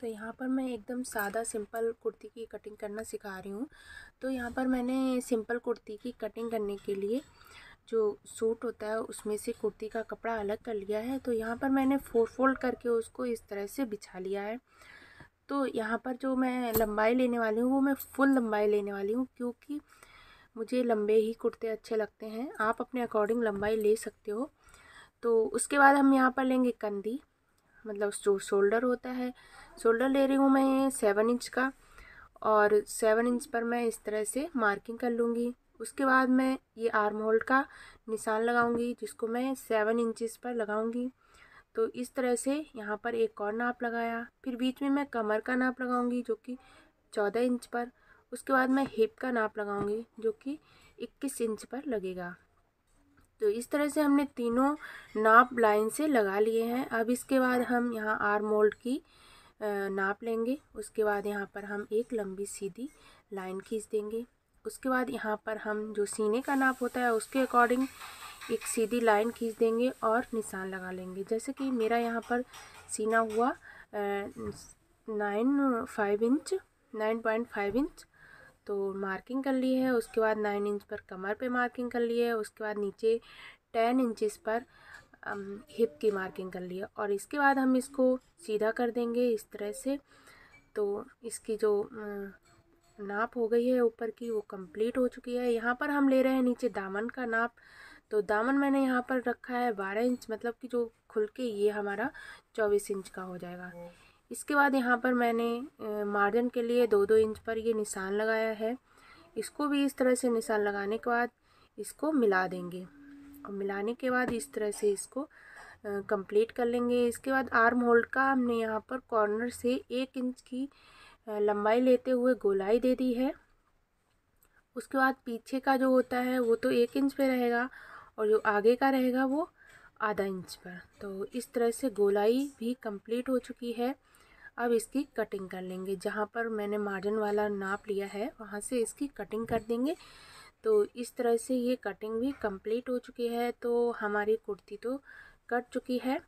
तो यहाँ पर मैं एकदम सादा सिंपल कुर्ती की कटिंग करना सिखा रही हूँ तो यहाँ पर मैंने सिंपल कुर्ती की कटिंग करने के लिए जो सूट होता है उसमें से कुर्ती का कपड़ा अलग कर लिया है तो यहाँ पर मैंने फोर फोल्ड करके उसको इस तरह से बिछा लिया है तो यहाँ पर जो मैं लंबाई लेने वाली हूँ वो मैं फुल लंबाई लेने वाली हूँ क्योंकि मुझे लंबे ही कुर्ते अच्छे लगते हैं आप अपने अकॉर्डिंग लंबाई ले सकते हो तो उसके बाद हम यहाँ पर लेंगे कंधी मतलब जो शोल्डर होता है शोल्डर ले रही हूँ मैं ये सेवन इंच का और सेवन इंच पर मैं इस तरह से मार्किंग कर लूँगी उसके बाद मैं ये आर्म होल्ड का निशान लगाऊंगी जिसको मैं सेवन इंचेस पर लगाऊंगी तो इस तरह से यहाँ पर एक और नाप लगाया फिर बीच में मैं कमर का नाप लगाऊंगी जो कि चौदह इंच पर उसके बाद मैं हिप का नाप लगाऊंगी जो कि इक्कीस इंच पर लगेगा तो इस तरह से हमने तीनों नाप लाइन से लगा लिए हैं अब इसके बाद हम यहाँ आर मोल्ड की नाप लेंगे उसके बाद यहाँ पर हम एक लंबी सीधी लाइन खींच देंगे उसके बाद यहाँ पर हम जो सीने का नाप होता है उसके अकॉर्डिंग एक सीधी लाइन खींच देंगे और निशान लगा लेंगे जैसे कि मेरा यहाँ पर सीना हुआ nine five inch nine point five inch तो मार्किंग कर ली है उसके बाद नाइन इंच पर कमर पे मार्किंग कर ली है उसके बाद नीचे टेन इंचेस पर हिप की मार्किंग कर ली है और इसके बाद हम इसको सीधा कर देंगे इस तरह से तो इसकी जो नाप हो गई है ऊपर की वो कंप्लीट हो चुकी है यहाँ पर हम ले रहे हैं नीचे दामन का नाप तो दामन मैंने यहाँ पर रखा है बारह इंच मतलब कि जो खुल के ये हमारा चौबीस इंच का हो जाएगा इसके बाद यहाँ पर मैंने मार्जिन के लिए दो दो इंच पर ये निशान लगाया है इसको भी इस तरह से निशान लगाने के बाद इसको मिला देंगे और मिलाने के बाद इस तरह से इसको कंप्लीट कर लेंगे इसके बाद आर्म होल्ड का हमने यहाँ पर कॉर्नर से एक इंच की लंबाई लेते हुए गोलाई दे दी है उसके बाद पीछे का जो होता है वो तो एक इंच पे रहेगा और जो आगे का रहेगा वो आधा इंच पर तो इस तरह से गोलाई भी कंप्लीट हो चुकी है अब इसकी कटिंग कर लेंगे जहाँ पर मैंने मार्जिन वाला नाप लिया है वहाँ से इसकी कटिंग कर देंगे तो इस तरह से ये कटिंग भी कंप्लीट हो चुकी है तो हमारी कुर्ती तो कट चुकी है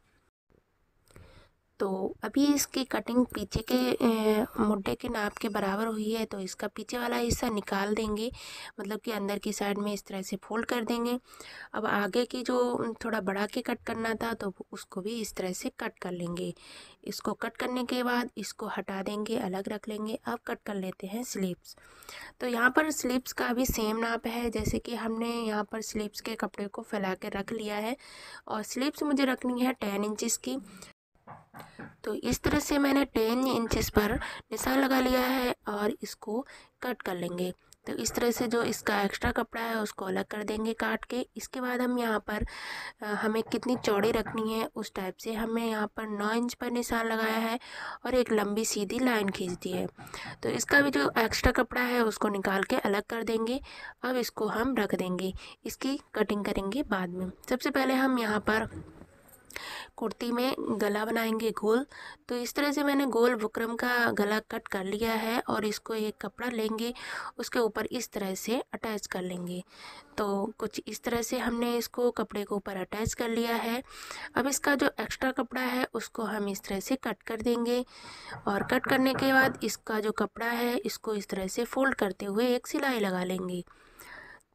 तो अभी इसकी कटिंग पीछे के मुड्ढे के नाप के बराबर हुई है तो इसका पीछे वाला हिस्सा निकाल देंगे मतलब कि अंदर की साइड में इस तरह से फोल्ड कर देंगे अब आगे की जो थोड़ा बढ़ा के कट करना था तो उसको भी इस तरह से कट कर लेंगे इसको कट करने के बाद इसको हटा देंगे अलग रख लेंगे अब कट कर लेते हैं स्लीप्स तो यहाँ पर स्लीप्स का भी सेम नाप है जैसे कि हमने यहाँ पर स्लीप्स के कपड़े को फैला के रख लिया है और स्लीप्स मुझे रखनी है टेन इंचज़ की तो इस तरह से मैंने टेन इंचेस पर निशान लगा लिया है और इसको कट कर लेंगे तो इस तरह से जो इसका एक्स्ट्रा कपड़ा है उसको अलग कर देंगे काट के इसके बाद हम यहाँ पर हमें कितनी चौड़ी रखनी है उस टाइप से हमने यहाँ पर नौ इंच पर निशान लगाया है और एक लंबी सीधी लाइन खींच दी है तो इसका भी जो एक्स्ट्रा कपड़ा है उसको निकाल के अलग कर देंगे अब इसको हम रख देंगे इसकी कटिंग करेंगे बाद में सबसे पहले हम यहाँ पर कुर्ती में गला बनाएंगे गोल तो इस तरह से मैंने गोल बुकरम का गला कट कर लिया है और इसको एक कपड़ा लेंगे उसके ऊपर इस तरह से अटैच कर लेंगे तो कुछ इस तरह से हमने इसको कपड़े के ऊपर अटैच कर लिया है अब इसका जो एक्स्ट्रा कपड़ा है उसको हम इस तरह से कट कर देंगे और कट करने के बाद इसका जो कपड़ा है इसको इस तरह से फोल्ड करते हुए एक सिलाई लगा लेंगे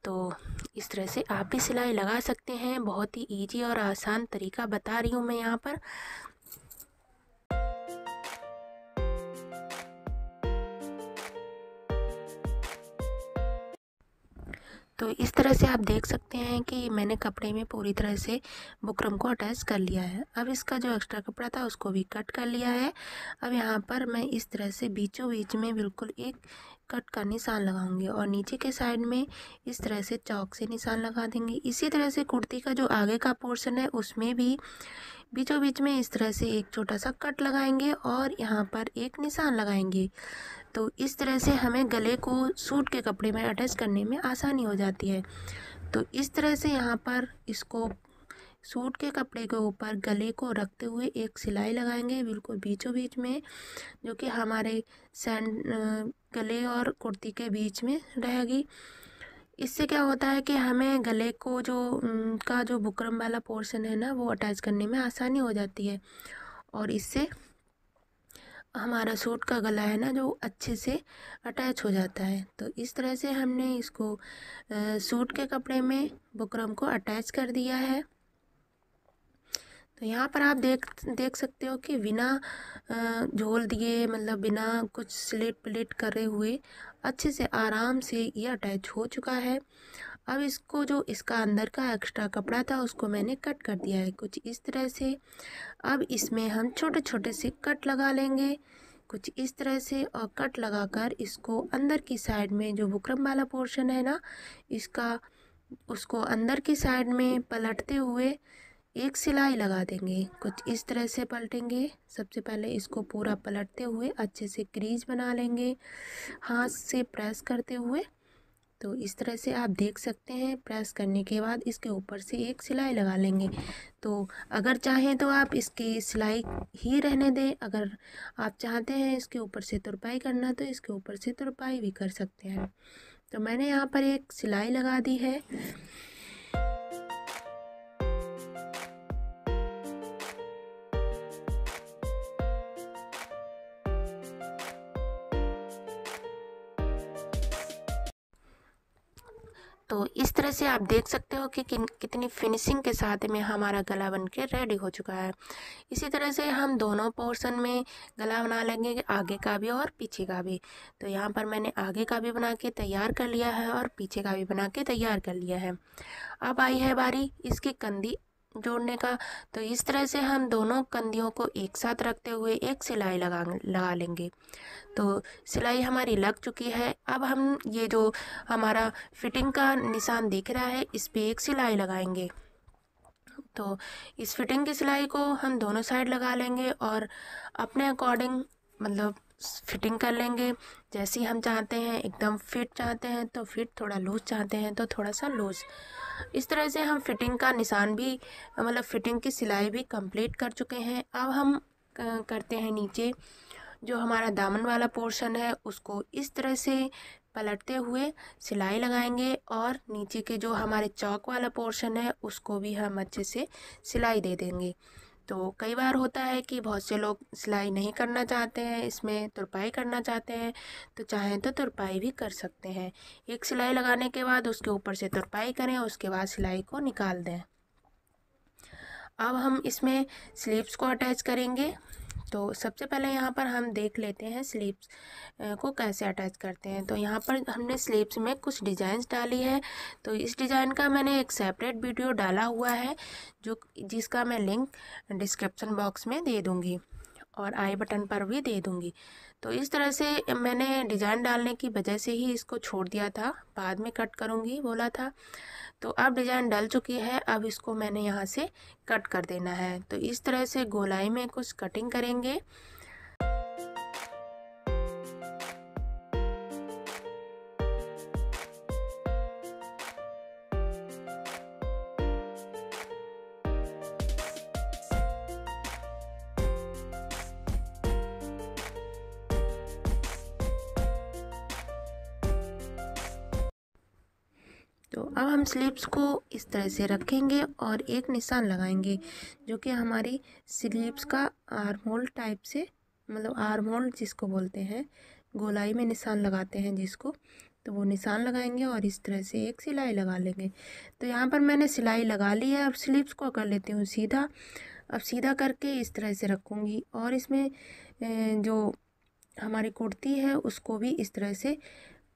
तो इस तरह से आप भी सिलाई लगा सकते हैं बहुत ही ईजी और आसान तरीका बता रही हूँ मैं यहाँ पर तो इस तरह से आप देख सकते हैं कि मैंने कपड़े में पूरी तरह से बुकरम को अटैच कर लिया है अब इसका जो एक्स्ट्रा कपड़ा था उसको भी कट कर लिया है अब यहाँ पर मैं इस तरह से बीचों बीच में बिल्कुल एक कट का निशान लगाऊंगी और नीचे के साइड में इस तरह से चौक से निशान लगा देंगे इसी तरह से कुर्ती का जो आगे का पोर्शन है उसमें भी बीचों बीच में इस तरह से एक छोटा सा कट लगाएंगे और यहाँ पर एक निशान लगाएंगे तो इस तरह से हमें गले को सूट के कपड़े में अटैच करने में आसानी हो जाती है तो इस तरह से यहाँ पर इसको सूट के कपड़े के ऊपर गले को रखते हुए एक सिलाई लगाएंगे बिल्कुल बीचों बीच में जो कि हमारे सैंड गले और कुर्ती के बीच में रहेगी इससे क्या होता है कि हमें गले को जो का जो बुकरम वाला पोर्शन है ना वो अटैच करने में आसानी हो जाती है और इससे हमारा सूट का गला है ना जो अच्छे से अटैच हो जाता है तो इस तरह से हमने इसको सूट के कपड़े में बुकरम को अटैच कर दिया है तो यहाँ पर आप देख देख सकते हो कि बिना झोल दिए मतलब बिना कुछ स्लेट प्लेट करे हुए अच्छे से आराम से ये अटैच हो चुका है अब इसको जो इसका अंदर का एक्स्ट्रा कपड़ा था उसको मैंने कट कर दिया है कुछ इस तरह से अब इसमें हम छोटे छोटे से कट लगा लेंगे कुछ इस तरह से और कट लगाकर इसको अंदर की साइड में जो बुकरम वाला पोर्शन है ना इसका उसको अंदर की साइड में पलटते हुए एक सिलाई लगा देंगे कुछ इस तरह से पलटेंगे सबसे पहले इसको पूरा पलटते हुए अच्छे से क्रीज बना लेंगे हाथ से प्रेस करते हुए तो इस तरह से आप देख सकते हैं प्रेस करने के बाद इसके ऊपर से एक सिलाई लगा लेंगे तो अगर चाहें तो आप इसकी सिलाई ही रहने दें अगर आप चाहते हैं इसके ऊपर से तुरपाई करना तो इसके ऊपर से तुरपाई भी कर सकते हैं तो मैंने यहाँ पर एक सिलाई लगा दी है तो इस तरह से आप देख सकते हो कि कितनी फिनिशिंग के साथ में हमारा गला बन के रेडी हो चुका है इसी तरह से हम दोनों पोर्शन में गला बना लेंगे आगे का भी और पीछे का भी तो यहाँ पर मैंने आगे का भी बना के तैयार कर लिया है और पीछे का भी बना के तैयार कर लिया है अब आई है बारी इसकी कंधी जोड़ने का तो इस तरह से हम दोनों कंधियों को एक साथ रखते हुए एक सिलाई लगा लगा लेंगे तो सिलाई हमारी लग चुकी है अब हम ये जो हमारा फिटिंग का निशान दिख रहा है इस पर एक सिलाई लगाएंगे तो इस फिटिंग की सिलाई को हम दोनों साइड लगा लेंगे और अपने अकॉर्डिंग मतलब फिटिंग कर लेंगे जैसी हम चाहते हैं एकदम फिट चाहते हैं तो फिट थोड़ा लूज चाहते हैं तो थोड़ा सा लूज इस तरह से हम फिटिंग का निशान भी मतलब फिटिंग की सिलाई भी कंप्लीट कर चुके हैं अब हम करते हैं नीचे जो हमारा दामन वाला पोर्शन है उसको इस तरह से पलटते हुए सिलाई लगाएंगे और नीचे के जो हमारे चौक वाला पोर्शन है उसको भी हम अच्छे से सिलाई दे देंगे तो कई बार होता है कि बहुत से लोग सिलाई नहीं करना चाहते हैं इसमें तुरपाई करना चाहते हैं तो चाहें तो तुरपाई भी कर सकते हैं एक सिलाई लगाने के बाद उसके ऊपर से तुरपाई करें उसके बाद सिलाई को निकाल दें अब हम इसमें स्लीव्स को अटैच करेंगे तो सबसे पहले यहाँ पर हम देख लेते हैं स्लीप्स को कैसे अटैच करते हैं तो यहाँ पर हमने स्लीप्स में कुछ डिज़ाइंस डाली है तो इस डिज़ाइन का मैंने एक सेपरेट वीडियो डाला हुआ है जो जिसका मैं लिंक डिस्क्रिप्सन बॉक्स में दे दूँगी और आई बटन हाँ पर भी दे दूँगी तो इस तरह से मैंने डिज़ाइन डालने की वजह से ही इसको छोड़ दिया था बाद में कट करूँगी बोला था तो अब डिज़ाइन डल चुकी है अब इसको मैंने यहाँ से कट कर देना है तो इस तरह से गोलाई में कुछ कटिंग करेंगे तो अब हम स्लीप्स को इस तरह से रखेंगे और एक निशान लगाएंगे जो कि हमारी स्लीप्स का आर्म होल टाइप से मतलब आर्म होल जिसको बोलते हैं गोलाई में निशान लगाते हैं जिसको तो वो निशान लगाएंगे और इस तरह से एक सिलाई लगा लेंगे तो यहाँ पर मैंने सिलाई लगा ली है अब स्लीप्स को कर लेती हूँ सीधा अब सीधा करके इस तरह से रखूँगी और इसमें जो हमारी कुर्ती है उसको भी इस तरह से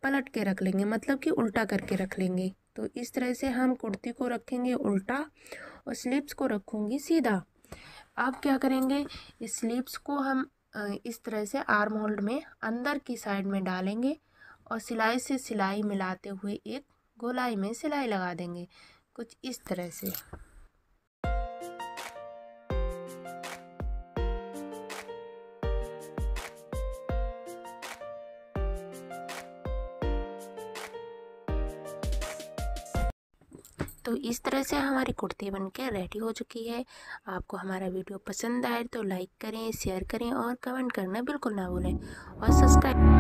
पलट के रख लेंगे मतलब कि उल्टा करके रख लेंगे तो इस तरह से हम कुर्ती को रखेंगे उल्टा और स्लीप्स को रखूँगी सीधा अब क्या करेंगे इस को हम इस तरह से आर्म होल्ड में अंदर की साइड में डालेंगे और सिलाई से सिलाई मिलाते हुए एक गोलाई में सिलाई लगा देंगे कुछ इस तरह से तो इस तरह से हमारी कुर्ती बनके रेडी हो चुकी है आपको हमारा वीडियो पसंद आए तो लाइक करें शेयर करें और कमेंट करना बिल्कुल ना भूलें और सब्सक्राइब